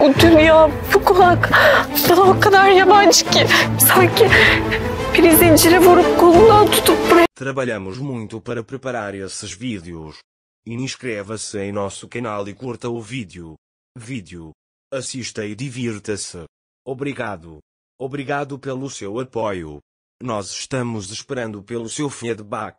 Bu dünya, bu kulak bana o kadar yabancı ki. Sanki zincire vurup kolundan tutup buraya... Trabalhamos muito para preparar esses vídeos. Inscreva-se em nosso canal e curta o vídeo. Vídeo. Assista e divirta-se. Obrigado. Obrigado pelo seu apoio. Nós estamos esperando pelo seu feedback.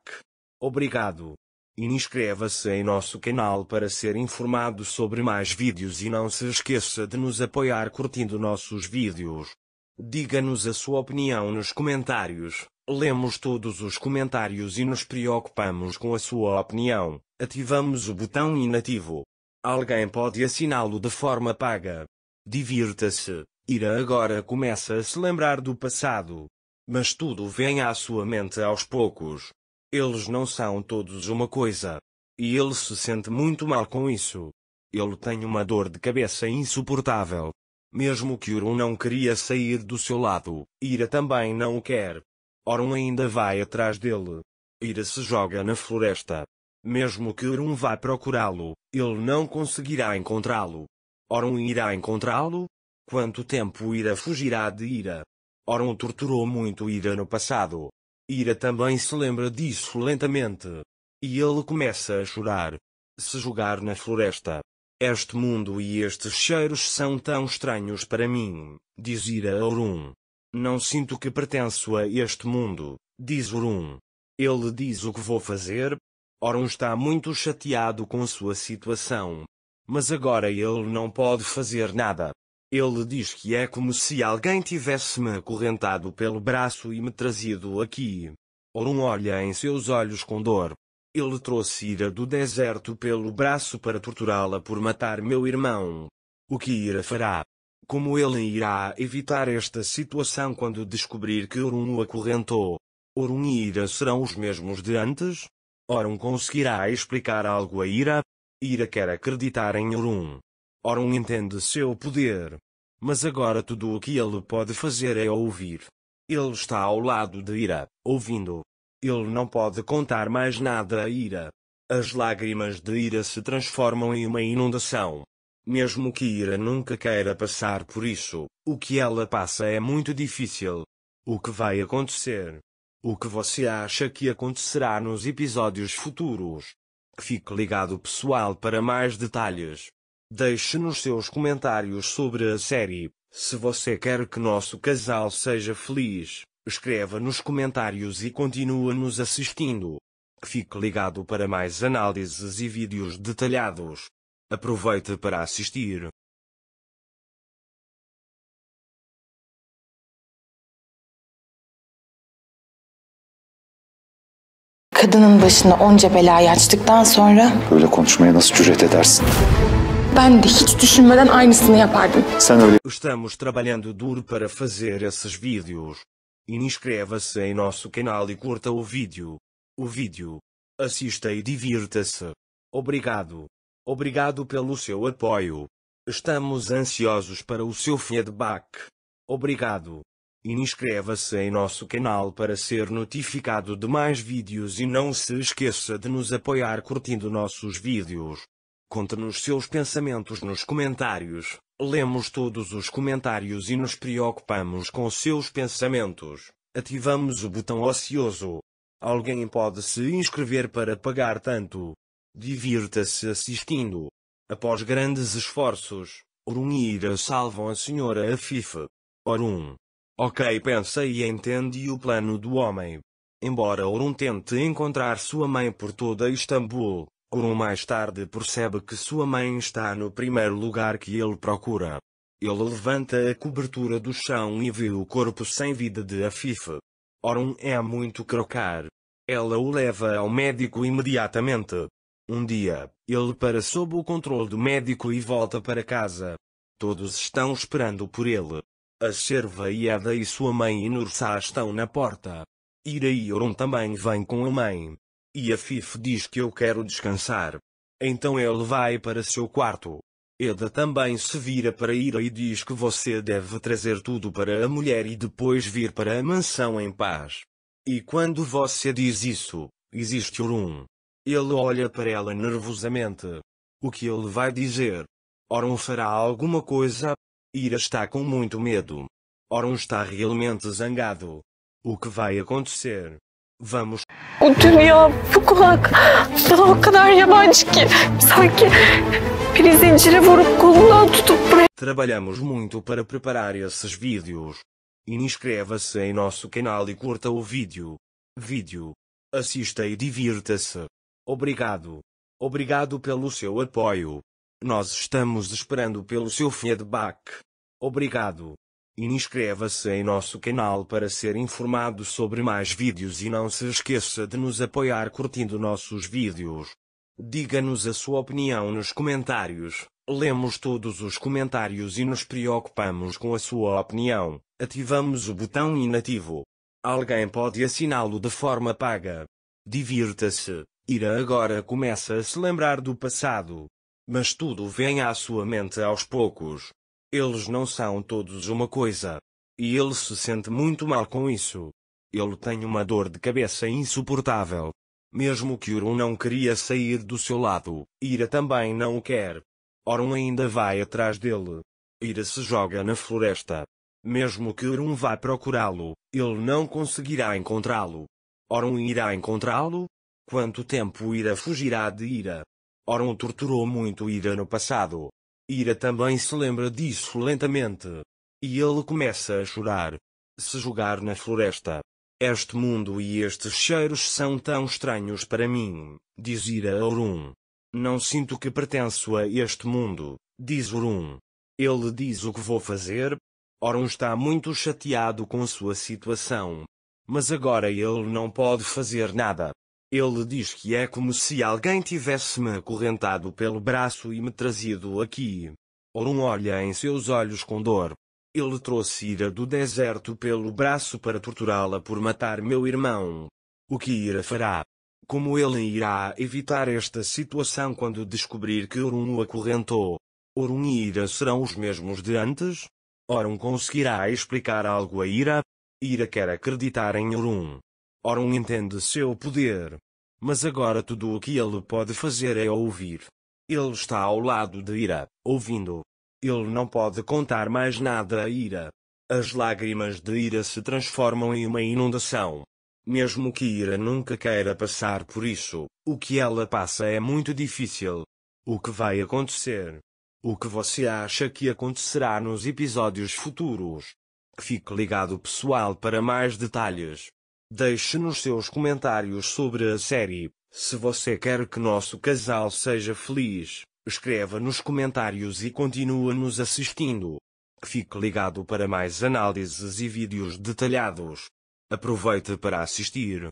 Obrigado. Inscreva-se em nosso canal para ser informado sobre mais vídeos e não se esqueça de nos apoiar curtindo nossos vídeos. Diga-nos a sua opinião nos comentários. Lemos todos os comentários e nos preocupamos com a sua opinião. Ativamos o botão inativo. Alguém pode assiná-lo de forma paga. Divirta-se. Ira agora começa a se lembrar do passado. Mas tudo vem à sua mente aos poucos. Eles não são todos uma coisa. E ele se sente muito mal com isso. Ele tem uma dor de cabeça insuportável. Mesmo que Orun não queria sair do seu lado, Ira também não o quer. Orun ainda vai atrás dele. Ira se joga na floresta. Mesmo que Orun vá procurá-lo, ele não conseguirá encontrá-lo. Orun irá encontrá-lo? Quanto tempo Ira fugirá de Ira? Orun torturou muito Ira no passado, Ira também se lembra disso lentamente. E ele começa a chorar. Se jogar na floresta. Este mundo e estes cheiros são tão estranhos para mim, diz Ira a Orun. Não sinto que pertenço a este mundo, diz Orun. Ele diz o que vou fazer. Orun está muito chateado com sua situação. Mas agora ele não pode fazer nada. Ele diz que é como se alguém tivesse-me acorrentado pelo braço e me trazido aqui. Orun olha em seus olhos com dor. Ele trouxe Ira do deserto pelo braço para torturá-la por matar meu irmão. O que Ira fará? Como ele irá evitar esta situação quando descobrir que Orun o acorrentou? Orun e Ira serão os mesmos de antes? Orun conseguirá explicar algo a Ira? Ira quer acreditar em Orun um entende seu poder. Mas agora tudo o que ele pode fazer é ouvir. Ele está ao lado de Ira, ouvindo. Ele não pode contar mais nada a Ira. As lágrimas de Ira se transformam em uma inundação. Mesmo que Ira nunca queira passar por isso, o que ela passa é muito difícil. O que vai acontecer? O que você acha que acontecerá nos episódios futuros? Fique ligado pessoal para mais detalhes. Deixe nos seus comentários sobre a série. Se você quer que nosso casal seja feliz, escreva nos comentários e continue nos assistindo. Fique ligado para mais análises e vídeos detalhados. Aproveite para assistir. Kadının başına onca belayı açtıktan sonra... Böyle konuşmaya nasıl cüret edersin? Ben de hiç düşünmeden aynısını yapardım. Sen öyle... Estamos trabalhando duro para fazer esses vídeos. Inscreva-se em nosso canal e curta o vídeo. O vídeo. Assista e divirta-se. Obrigado. Obrigado pelo seu apoio. Estamos ansiosos para o seu feedback. Obrigado. Inscreva-se em nosso canal para ser notificado de mais vídeos e não se esqueça de nos apoiar curtindo nossos vídeos. Conte-nos seus pensamentos nos comentários. Lemos todos os comentários e nos preocupamos com seus pensamentos. Ativamos o botão ocioso. Alguém pode se inscrever para pagar tanto. Divirta-se assistindo. Após grandes esforços, Ira salvam a senhora a FIFA. Orun. Ok pensa e entende o plano do homem. Embora Orun tente encontrar sua mãe por toda Istambul, Kuron mais tarde percebe que sua mãe está no primeiro lugar que ele procura. Ele levanta a cobertura do chão e vê o corpo sem vida de Afife. Orun é muito crocar. Ela o leva ao médico imediatamente. Um dia, ele para sob o controle do médico e volta para casa. Todos estão esperando por ele. A serva Iada e sua mãe e Inursá estão na porta. Ira e Orun também vêm com a mãe. E a Fif diz que eu quero descansar. Então ele vai para seu quarto. Eda também se vira para Ira e diz que você deve trazer tudo para a mulher e depois vir para a mansão em paz. E quando você diz isso, existe Orun. Ele olha para ela nervosamente. O que ele vai dizer? Orun fará alguma coisa? Ira está com muito medo. Orun está realmente zangado. O que vai acontecer? Vamos. O dünya bu kulak bana o kadar yabancı ki sanki zincire vurup kolundan tutup buraya... Trabalhamos muito para preparar esses vídeos. Inscreva-se em nosso canal e curta o vídeo. Vídeo. Assista e divirta-se. Obrigado. Obrigado pelo seu apoio. Nós estamos esperando pelo seu feedback. Obrigado. Inscreva-se em nosso canal para ser informado sobre mais vídeos e não se esqueça de nos apoiar curtindo nossos vídeos. Diga-nos a sua opinião nos comentários. Lemos todos os comentários e nos preocupamos com a sua opinião. Ativamos o botão inativo. Alguém pode assiná-lo de forma paga. Divirta-se. Ira agora começa a se lembrar do passado. Mas tudo vem à sua mente aos poucos. Eles não são todos uma coisa. E ele se sente muito mal com isso. Ele tem uma dor de cabeça insuportável. Mesmo que Orun não queria sair do seu lado, Ira também não o quer. Orun ainda vai atrás dele. Ira se joga na floresta. Mesmo que Orun vá procurá-lo, ele não conseguirá encontrá-lo. Orun irá encontrá-lo? Quanto tempo Ira fugirá de Ira? Orun torturou muito Ira no passado, Ira também se lembra disso lentamente. E ele começa a chorar. Se jogar na floresta. Este mundo e estes cheiros são tão estranhos para mim, diz Ira a Orun. Não sinto que pertenço a este mundo, diz Orun. Ele diz o que vou fazer. Orun está muito chateado com sua situação. Mas agora ele não pode fazer nada. Ele diz que é como se alguém tivesse-me acorrentado pelo braço e me trazido aqui. Orun olha em seus olhos com dor. Ele trouxe Ira do deserto pelo braço para torturá-la por matar meu irmão. O que Ira fará? Como ele irá evitar esta situação quando descobrir que Orun o acorrentou? Orun e Ira serão os mesmos de antes? Orun conseguirá explicar algo a Ira? Ira quer acreditar em Orun um entende seu poder. Mas agora tudo o que ele pode fazer é ouvir. Ele está ao lado de Ira, ouvindo. Ele não pode contar mais nada a Ira. As lágrimas de Ira se transformam em uma inundação. Mesmo que Ira nunca queira passar por isso, o que ela passa é muito difícil. O que vai acontecer? O que você acha que acontecerá nos episódios futuros? Fique ligado pessoal para mais detalhes. Deixe nos seus comentários sobre a série. Se você quer que nosso casal seja feliz, escreva nos comentários e continue nos assistindo. Fique ligado para mais análises e vídeos detalhados. Aproveite para assistir.